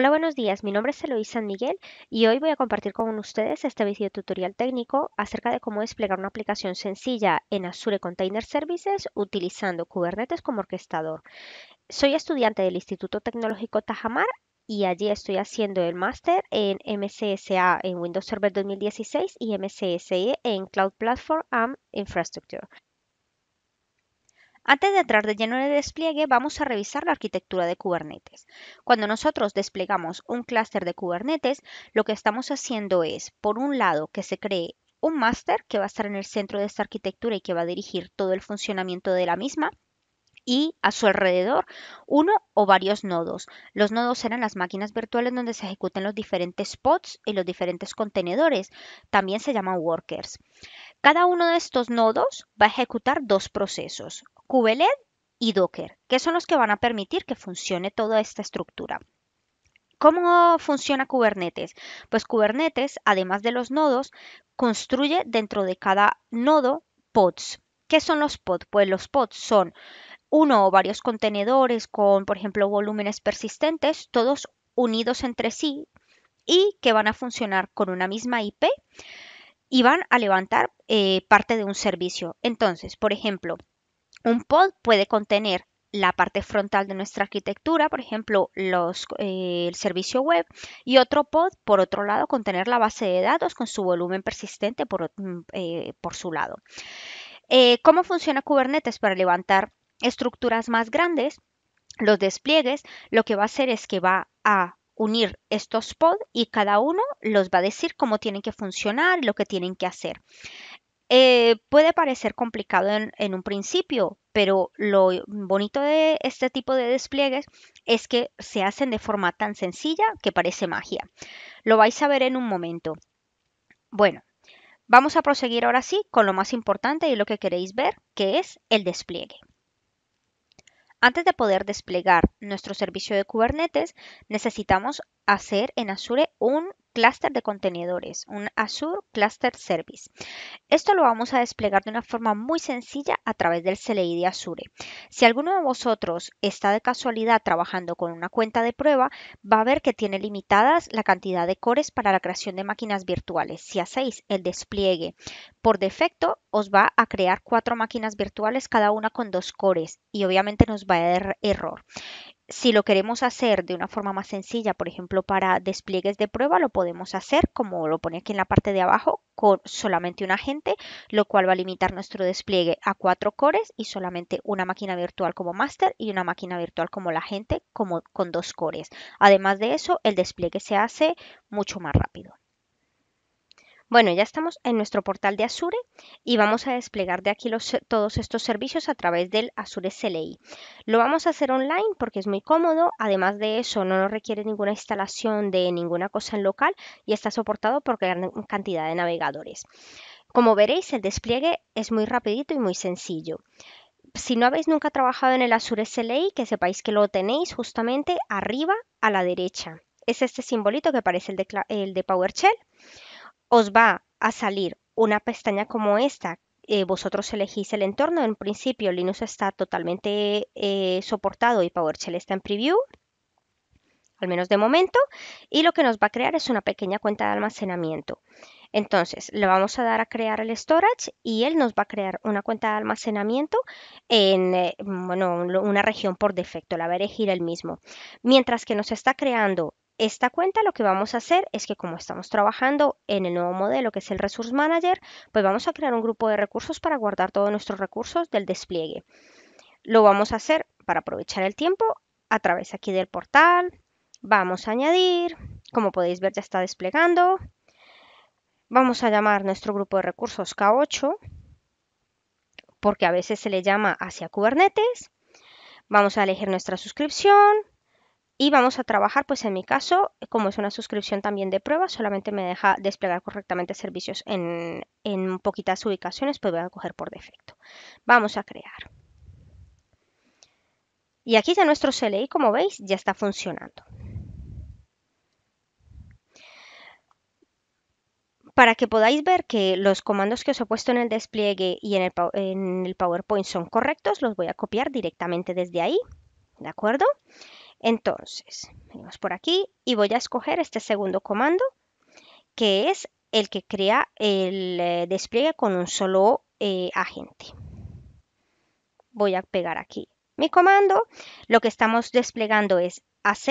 Hola, buenos días. Mi nombre es Eloísa Miguel y hoy voy a compartir con ustedes este video tutorial técnico acerca de cómo desplegar una aplicación sencilla en Azure Container Services utilizando Kubernetes como orquestador. Soy estudiante del Instituto Tecnológico Tajamar y allí estoy haciendo el máster en MCSA en Windows Server 2016 y MCSE en Cloud Platform and Infrastructure. Antes de entrar de lleno en el despliegue, vamos a revisar la arquitectura de Kubernetes. Cuando nosotros desplegamos un clúster de Kubernetes, lo que estamos haciendo es, por un lado, que se cree un máster que va a estar en el centro de esta arquitectura y que va a dirigir todo el funcionamiento de la misma, y a su alrededor uno o varios nodos. Los nodos serán las máquinas virtuales donde se ejecuten los diferentes pods y los diferentes contenedores. También se llaman workers. Cada uno de estos nodos va a ejecutar dos procesos, Kubelet y Docker, que son los que van a permitir que funcione toda esta estructura. ¿Cómo funciona Kubernetes? Pues Kubernetes, además de los nodos, construye dentro de cada nodo pods. ¿Qué son los pods? Pues los pods son uno o varios contenedores con, por ejemplo, volúmenes persistentes, todos unidos entre sí y que van a funcionar con una misma IP y van a levantar eh, parte de un servicio. Entonces, por ejemplo, un pod puede contener la parte frontal de nuestra arquitectura, por ejemplo, los, eh, el servicio web, y otro pod, por otro lado, contener la base de datos con su volumen persistente por, mm, eh, su lado. ¿Cómo funciona Kubernetes para levantar estructuras más grandes? Los despliegues, lo que va a hacer es que va a unir estos pods y cada uno los va a decir cómo tienen que funcionar, lo que tienen que hacer. Eh, puede parecer complicado en, un principio, pero lo bonito de este tipo de despliegues es que se hacen de forma tan sencilla que parece magia. Lo vais a ver en un momento. Bueno, vamos a proseguir ahora sí con lo más importante y lo que queréis ver, que es el despliegue. Antes de poder desplegar nuestro servicio de Kubernetes, necesitamos hacer en Azure un Cluster de contenedores, un Azure Cluster Service. Esto lo vamos a desplegar de una forma muy sencilla a través del CLI de Azure. Si alguno de vosotros está de casualidad trabajando con una cuenta de prueba, va a ver que tiene limitadas la cantidad de cores para la creación de máquinas virtuales. Si hacéis el despliegue por defecto, os va a crear cuatro máquinas virtuales, cada una con dos cores, y obviamente nos va a dar error si lo queremos hacer de una forma más sencilla, por ejemplo, para despliegues de prueba, lo podemos hacer, como lo pone aquí en la parte de abajo, con solamente un agente, lo cual va a limitar nuestro despliegue a cuatro cores y solamente una máquina virtual como master y una máquina virtual como la agente como, con dos cores. Además de eso, el despliegue se hace mucho más rápido. Bueno, ya estamos en nuestro portal de Azure y vamos a desplegar de aquí todos estos servicios a través del Azure CLI. Lo vamos a hacer online porque es muy cómodo, además de eso no nos requiere ninguna instalación de ninguna cosa en local y está soportado por gran cantidad de navegadores. Como veréis, el despliegue es muy rapidito y muy sencillo si no habéis nunca trabajado en el Azure SLI, que sepáis que lo tenéis justamente arriba a la derecha. Es este simbolito que parece el de, el de PowerShell os va a salir una pestaña como esta. Eh, vosotros elegís el entorno. En principio Linux está totalmente eh, soportado y PowerShell está en preview al menos de momento, y lo que nos va a crear es una pequeña cuenta de almacenamiento. Entonces, le vamos a dar a crear el storage y él nos va a crear una cuenta de almacenamiento en eh, bueno, una región por defecto, la va a elegir él mismo. Mientras que nos está creando esta cuenta lo que vamos a hacer es que como estamos trabajando en el nuevo modelo que es el Resource Manager, pues vamos a crear un grupo de recursos para guardar todos nuestros recursos del despliegue. Lo vamos a hacer para aprovechar el tiempo a través aquí del portal. Vamos a añadir, como podéis ver ya está desplegando. Vamos a llamar nuestro grupo de recursos K8, porque a veces se le llama hacia Kubernetes. Vamos a elegir nuestra suscripción, y vamos a trabajar, pues en mi caso, como es una suscripción también de prueba, solamente me deja desplegar correctamente servicios en, poquitas ubicaciones, pues voy a coger por defecto. Vamos a crear. Y aquí ya nuestro CLI, como veis, ya está funcionando. para que podáis ver que los comandos que os he puesto en el despliegue y en el, en el PowerPoint son correctos, los voy a copiar directamente desde ahí, ¿de acuerdo? Entonces, venimos por aquí y voy a escoger este segundo comando, que es el que crea el eh, despliegue con un solo eh, agente. Voy a pegar aquí mi comando. Lo que estamos desplegando es AZ,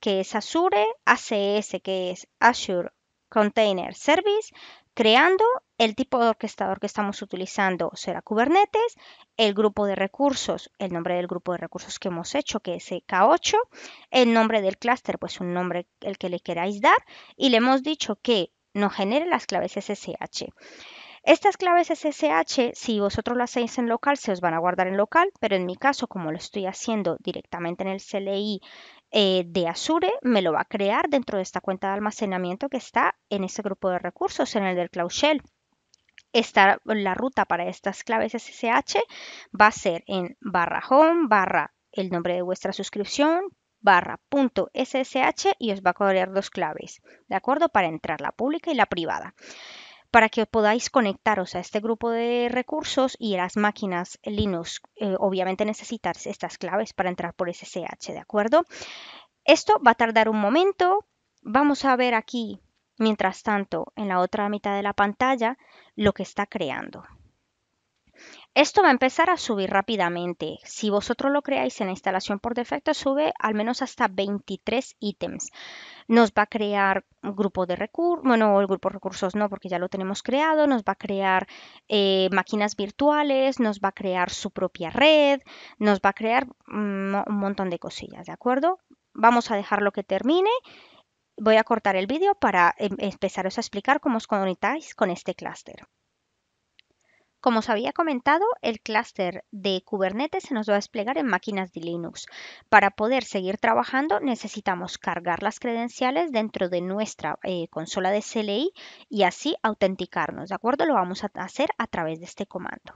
que es Azure, ACS, que es Azure Container Service, creando el tipo de orquestador que estamos utilizando será Kubernetes, el grupo de recursos, el nombre del grupo de recursos que hemos hecho, que es e K8, el nombre del clúster, pues un nombre el que le queráis dar, y le hemos dicho que nos genere las claves SSH. Estas claves SSH, si vosotros las hacéis en local, se os van a guardar en local, pero en mi caso, como lo estoy haciendo directamente en el CLI eh, de Azure, me lo va a crear dentro de esta cuenta de almacenamiento que está en ese grupo de recursos, en el del Cloud Shell la ruta para estas claves SSH va a ser en barra home, barra el nombre de vuestra suscripción, barra punto SSH y os va a cobrar dos claves, ¿de acuerdo? Para entrar la pública y la privada. Para que podáis conectaros a este grupo de recursos y las máquinas Linux, eh, obviamente necesitáis estas claves para entrar por SSH, ¿de acuerdo? Esto va a tardar un momento. Vamos a ver aquí mientras tanto en la otra mitad de la pantalla lo que está creando. Esto va a empezar a subir rápidamente. Si vosotros lo creáis en la instalación por defecto, sube al menos hasta 23 ítems. Nos va a crear un grupo de recursos, bueno, el grupo de recursos no, porque ya lo tenemos creado. Nos va a crear eh, máquinas virtuales, nos va a crear su propia red, nos va a crear mm, un montón de cosillas, ¿de acuerdo? Vamos a dejarlo que termine Voy a cortar el vídeo para em, empezaros a explicar cómo os conectáis con este clúster. Como os había comentado, el clúster de Kubernetes se nos va a desplegar en máquinas de Linux. Para poder seguir trabajando necesitamos cargar las credenciales dentro de nuestra eh, consola de CLI y así autenticarnos, ¿de acuerdo? Lo vamos a hacer a través de este comando.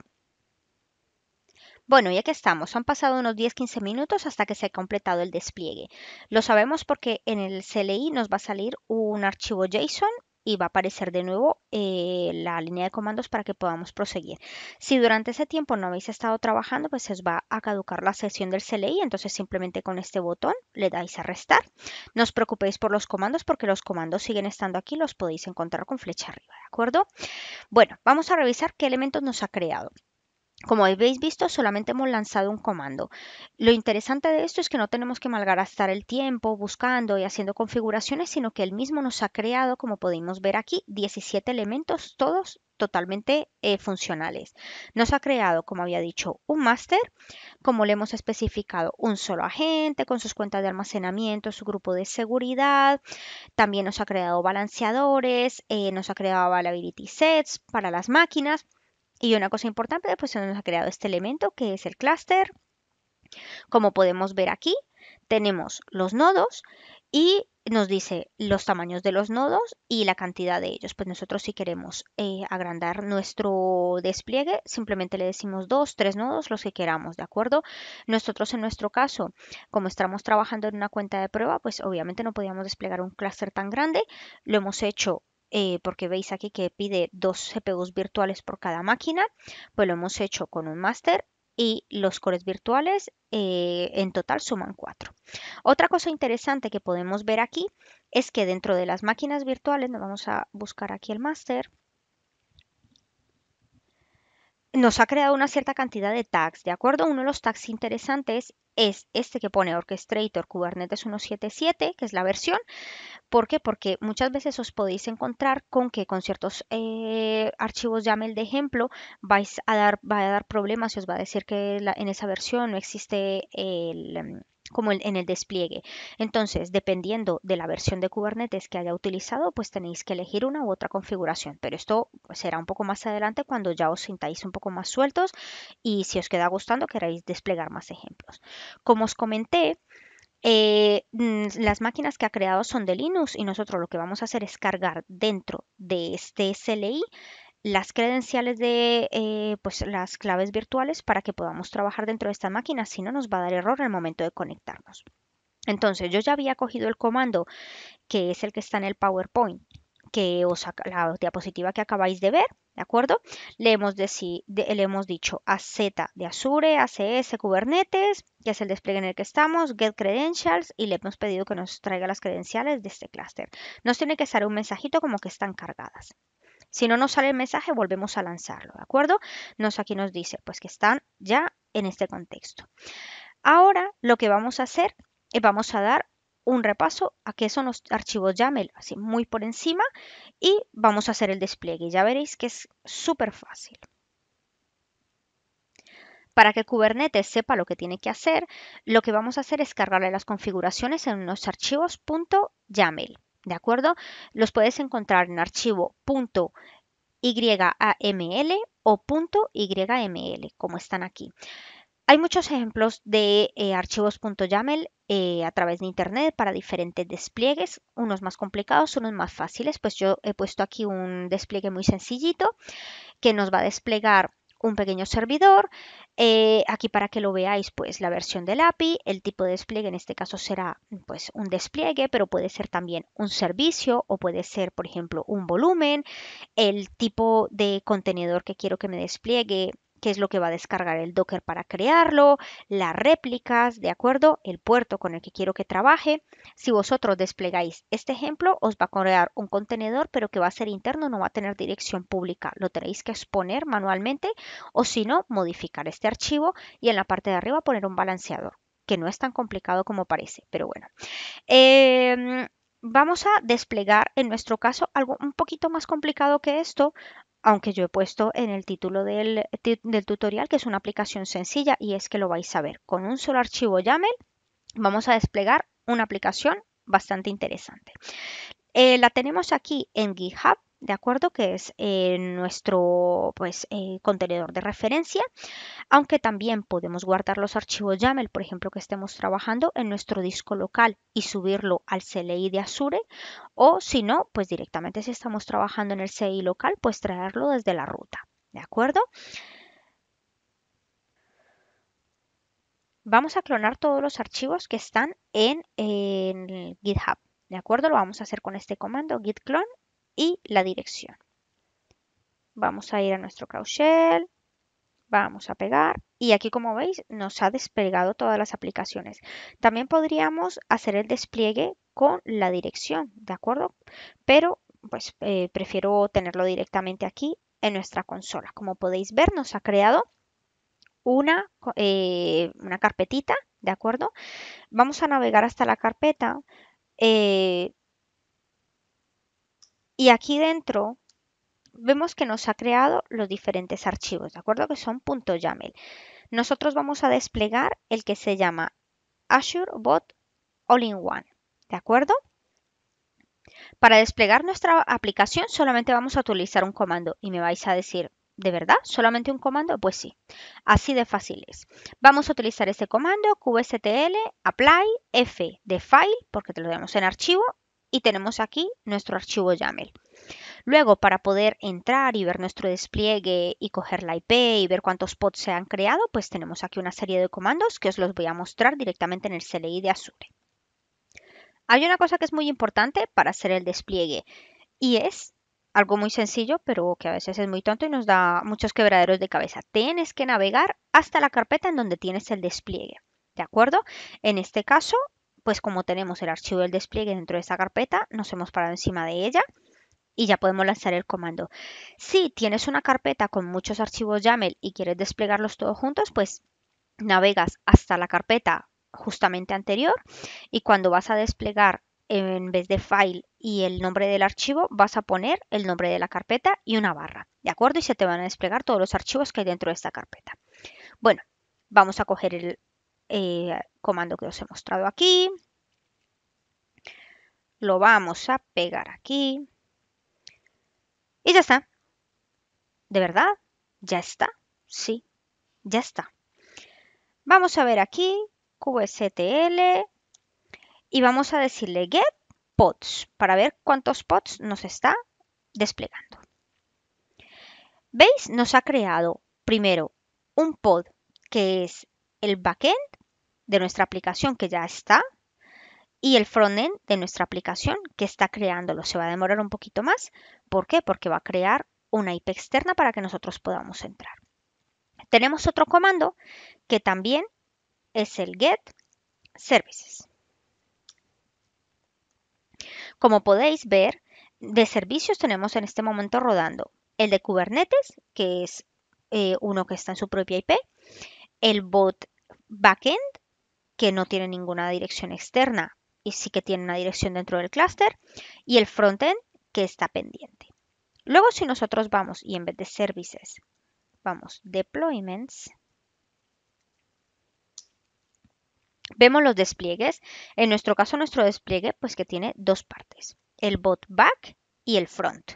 Bueno, y aquí estamos. Han pasado unos 10-15 minutos hasta que se ha completado el despliegue. Lo sabemos porque en el CLI nos va a salir un archivo JSON y va a aparecer de nuevo eh, la línea de comandos para que podamos proseguir. Si durante ese tiempo no habéis estado trabajando, pues os va a caducar la sesión del CLI, entonces simplemente con este botón le dais a restar. No os preocupéis por los comandos porque los comandos siguen estando aquí, los podéis encontrar con flecha arriba, ¿de acuerdo? Bueno, vamos a revisar qué elementos nos ha creado. Como habéis visto, solamente hemos lanzado un comando. Lo interesante de esto es que no tenemos que malgastar el tiempo buscando y haciendo configuraciones, sino que él mismo nos ha creado, como podemos ver aquí, 17 elementos, todos totalmente eh, funcionales. Nos ha creado, como había dicho, un máster, como le hemos especificado, un solo agente con sus cuentas de almacenamiento, su grupo de seguridad. También nos ha creado balanceadores, eh, nos ha creado availability sets para las máquinas y una cosa importante, pues se nos ha creado este elemento que es el clúster. Como podemos ver aquí, tenemos los nodos y nos dice los tamaños de los nodos y la cantidad de ellos. Pues nosotros si queremos eh, agrandar nuestro despliegue, simplemente le decimos dos, tres nodos, los que queramos, ¿de acuerdo? Nosotros en nuestro caso, como estamos trabajando en una cuenta de prueba, pues obviamente no podíamos desplegar un clúster tan grande. Lo hemos hecho eh, porque veis aquí que pide dos CPUs virtuales por cada máquina, pues lo hemos hecho con un máster y los cores virtuales eh, en total suman cuatro. Otra cosa interesante que podemos ver aquí es que dentro de las máquinas virtuales, nos vamos a buscar aquí el máster, nos ha creado una cierta cantidad de tags, ¿de acuerdo? Uno de los tags interesantes es este que pone Orchestrator Kubernetes 177, que es la versión. ¿Por qué? Porque muchas veces os podéis encontrar con que con ciertos archivos, eh, archivos YAML de ejemplo vais a dar, va a dar problemas y os va a decir que en esa versión no existe el como en el despliegue. Entonces, dependiendo de la versión de Kubernetes que haya utilizado, pues tenéis que elegir una u otra configuración. Pero esto será un poco más adelante cuando ya os sintáis un poco más sueltos y si os queda gustando queréis desplegar más ejemplos. Como os comenté, eh, mm, las máquinas que ha creado son de Linux y nosotros lo que vamos a hacer es cargar dentro de este SLI las credenciales de eh, pues las claves virtuales para que podamos trabajar dentro de esta máquina, si no nos va a dar error en el momento de conectarnos. Entonces yo ya había cogido el comando que es el que está en el PowerPoint, que os, la diapositiva que acabáis de ver, ¿de acuerdo? Le hemos, de, le hemos dicho AZ de Azure, ACS, Kubernetes, que es el despliegue en el que estamos, Get Credentials, y le hemos pedido que nos traiga las credenciales de este clúster. Nos tiene que salir un mensajito como que están cargadas, si no nos sale el mensaje, volvemos a lanzarlo, ¿de acuerdo? Nos aquí nos dice, pues que están ya en este contexto. Ahora lo que vamos a hacer es vamos a dar un repaso a qué son los archivos YAML, así muy por encima, y vamos a hacer el despliegue. Ya veréis que es súper fácil. Para que Kubernetes sepa lo que tiene que hacer, lo que vamos a hacer es cargarle las configuraciones en unos archivos .yaml. ¿De acuerdo? Los puedes encontrar en archivo o .yml, como están aquí. Hay muchos ejemplos de eh, archivos .yaml eh, a través de internet para diferentes despliegues, unos más complicados, unos más fáciles. Pues yo he puesto aquí un despliegue muy sencillito que nos va a desplegar un pequeño servidor. Eh, aquí para que lo veáis, pues la versión del API, el tipo de despliegue en este caso será pues un despliegue, pero puede ser también un servicio o puede ser, por ejemplo, un volumen, el tipo de contenedor que quiero que me despliegue qué es lo que va a descargar el Docker para crearlo, las réplicas, ¿de acuerdo? El puerto con el que quiero que trabaje. Si vosotros desplegáis este ejemplo, os va a crear un contenedor, pero que va a ser interno, no va a tener dirección pública. Lo tenéis que exponer manualmente o si no, modificar este archivo y en la parte de arriba poner un balanceador, que no es tan complicado como parece, pero bueno. Em, vamos a desplegar en nuestro caso algo un poquito más complicado que esto aunque yo he puesto en el título del, tutorial que es una aplicación sencilla y es que lo vais a ver. Con un solo archivo YAML vamos a desplegar una aplicación bastante interesante. Eh, la tenemos aquí en GitHub ¿de acuerdo? Que es eh, nuestro pues, eh, contenedor de referencia, aunque también podemos guardar los archivos YAML, por ejemplo, que estemos trabajando en nuestro disco local y subirlo al CLI de Azure, o si no, pues directamente si estamos trabajando en el CLI local, pues traerlo desde la ruta, ¿de acuerdo? Vamos a clonar todos los archivos que están en, en GitHub. ¿De acuerdo? Lo vamos a hacer con este comando git clone y la dirección. Vamos a ir a nuestro CrowdShell, vamos a pegar y aquí como veis nos ha desplegado todas las aplicaciones. También podríamos hacer el despliegue con la dirección, ¿de acuerdo? Pero pues eh, prefiero tenerlo directamente aquí en nuestra consola. Como podéis ver nos ha creado una, eh, una carpetita, ¿de acuerdo? Vamos a navegar hasta la carpeta. Eh, y aquí dentro vemos que nos ha creado los diferentes archivos, ¿de acuerdo? Que son .yaml. Nosotros vamos a desplegar el que se llama Azure Bot All-in-One, ¿de acuerdo? Para desplegar nuestra aplicación solamente vamos a utilizar un comando y me vais a decir, ¿de verdad? ¿Solamente un comando? Pues sí, así de fácil es. Vamos a utilizar este comando, qstl, apply, f de file, porque te lo damos en archivo, y tenemos aquí nuestro archivo YAML. Luego, para poder entrar y ver nuestro despliegue y coger la IP y ver cuántos pods se han creado, pues tenemos aquí una serie de comandos que os los voy a mostrar directamente en el CLI de Azure. Hay una cosa que es muy importante para hacer el despliegue y es algo muy sencillo, pero que a veces es muy tonto y nos da muchos quebraderos de cabeza. Tienes que navegar hasta la carpeta en donde tienes el despliegue. ¿De acuerdo? En este caso, pues como tenemos el archivo del despliegue dentro de esta carpeta, nos hemos parado encima de ella y ya podemos lanzar el comando. Si tienes una carpeta con muchos archivos YAML y quieres desplegarlos todos juntos, pues navegas hasta la carpeta justamente anterior y cuando vas a desplegar en vez de file y el nombre del archivo, vas a poner el nombre de la carpeta y una barra, ¿de acuerdo? Y se te van a desplegar todos los archivos que hay dentro de esta carpeta. Bueno, vamos a coger el, eh, comando que os he mostrado aquí. Lo vamos a pegar aquí. Y ya está. ¿De verdad? ¿Ya está? Sí, ya está. Vamos a ver aquí, QSTL, y vamos a decirle get pods para ver cuántos pods nos está desplegando. ¿Veis? Nos ha creado primero un pod que es el backend de nuestra aplicación que ya está y el frontend de nuestra aplicación que está creándolo. Se va a demorar un poquito más. ¿Por qué? Porque va a crear una IP externa para que nosotros podamos entrar. Tenemos otro comando que también es el get services. Como podéis ver, de servicios tenemos en este momento rodando el de Kubernetes, que es eh, uno que está en su propia IP, el bot backend, que no tiene ninguna dirección externa y sí que tiene una dirección dentro del cluster y el frontend que está pendiente. Luego si nosotros vamos y en vez de services vamos deployments, vemos los despliegues. En nuestro caso nuestro despliegue pues que tiene dos partes, el bot back y el front.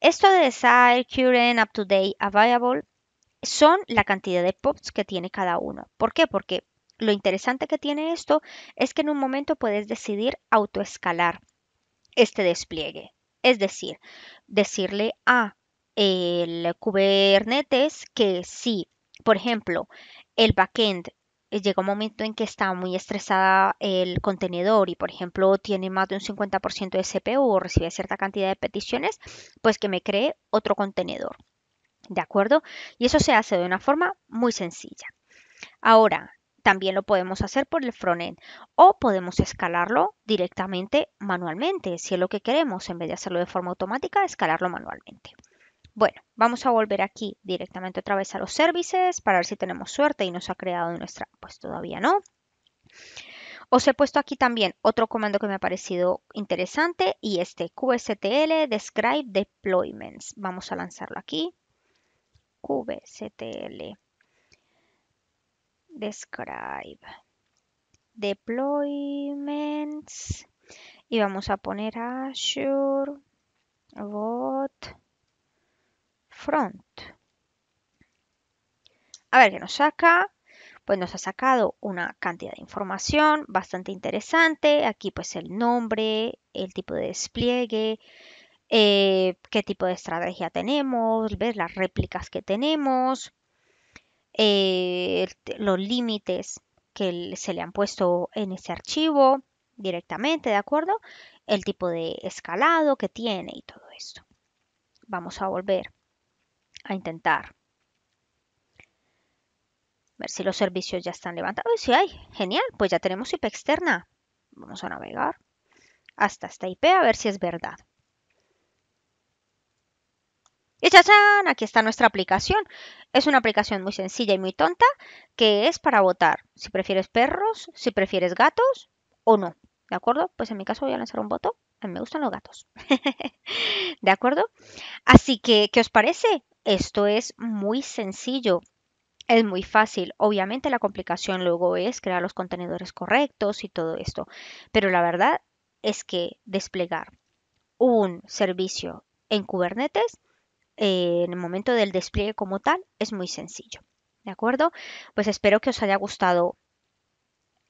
Esto de Desire, Current, Up to Date, Available son la cantidad de pops que tiene cada uno. ¿Por qué? Porque lo interesante que tiene esto es que en un momento puedes decidir autoescalar este despliegue. Es decir, decirle a el Kubernetes que si, por ejemplo, el backend eh, llega un momento en que está muy estresada el contenedor y, por ejemplo, tiene más de un 50% de CPU o recibe cierta cantidad de peticiones, pues que me cree otro contenedor. ¿De acuerdo? Y eso se hace de una forma muy sencilla. Ahora, también lo podemos hacer por el frontend o podemos escalarlo directamente manualmente, si es lo que queremos, en vez de hacerlo de forma automática, escalarlo manualmente. Bueno, vamos a volver aquí directamente otra vez a los services para ver si tenemos suerte y nos ha creado nuestra, pues todavía no. Os he puesto aquí también otro comando que me ha parecido interesante y este QSTL Describe Deployments. Vamos a lanzarlo aquí. QSTL describe deployments y vamos a poner Azure Bot Front. A ver qué nos saca. Pues nos ha sacado una cantidad de información bastante interesante. Aquí pues el nombre, el tipo de despliegue, eh, qué tipo de estrategia tenemos, ver las réplicas que tenemos, eh, los límites que se le han puesto en ese archivo directamente, ¿de acuerdo? El tipo de escalado que tiene y todo esto. Vamos a volver a intentar. Ver si los servicios ya están levantados. Si hay, genial, pues ya tenemos IP externa. Vamos a navegar hasta esta IP a ver si es verdad. Y chachán, aquí está nuestra aplicación. Es una aplicación muy sencilla y muy tonta que es para votar si prefieres perros, si prefieres gatos o no. ¿De acuerdo? Pues en mi caso voy a lanzar un voto. me gustan los gatos. ¿De acuerdo? Así que, ¿qué os parece? Esto es muy sencillo. Es muy fácil. Obviamente la complicación luego es crear los contenedores correctos y todo esto. Pero la verdad es que desplegar un servicio en Kubernetes eh, en el momento del despliegue como tal es muy sencillo. ¿De acuerdo? Pues espero que os haya gustado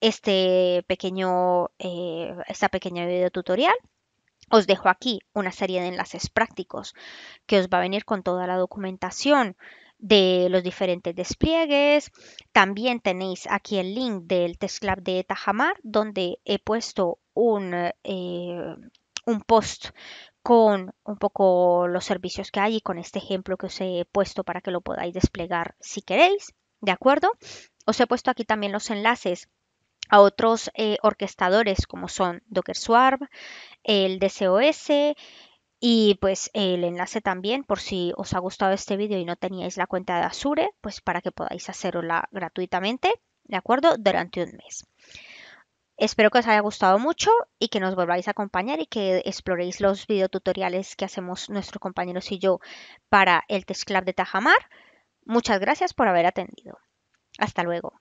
este pequeño, eh, esta pequeña video tutorial. Os dejo aquí una serie de enlaces prácticos que os va a venir con toda la documentación de los diferentes despliegues. También tenéis aquí el link del Test Club de Tajamar, donde he puesto un, eh, un post con un poco los servicios que hay y con este ejemplo que os he puesto para que lo podáis desplegar si queréis, ¿de acuerdo? Os he puesto aquí también los enlaces a otros eh, orquestadores como son Docker Swarm, el DCOS y pues el enlace también por si os ha gustado este vídeo y no teníais la cuenta de Azure, pues para que podáis hacerla gratuitamente, ¿de acuerdo? Durante un mes. Espero que os haya gustado mucho y que nos volváis a acompañar y que exploréis los videotutoriales que hacemos nuestros compañeros y yo para el Test de Tajamar. Muchas gracias por haber atendido. Hasta luego.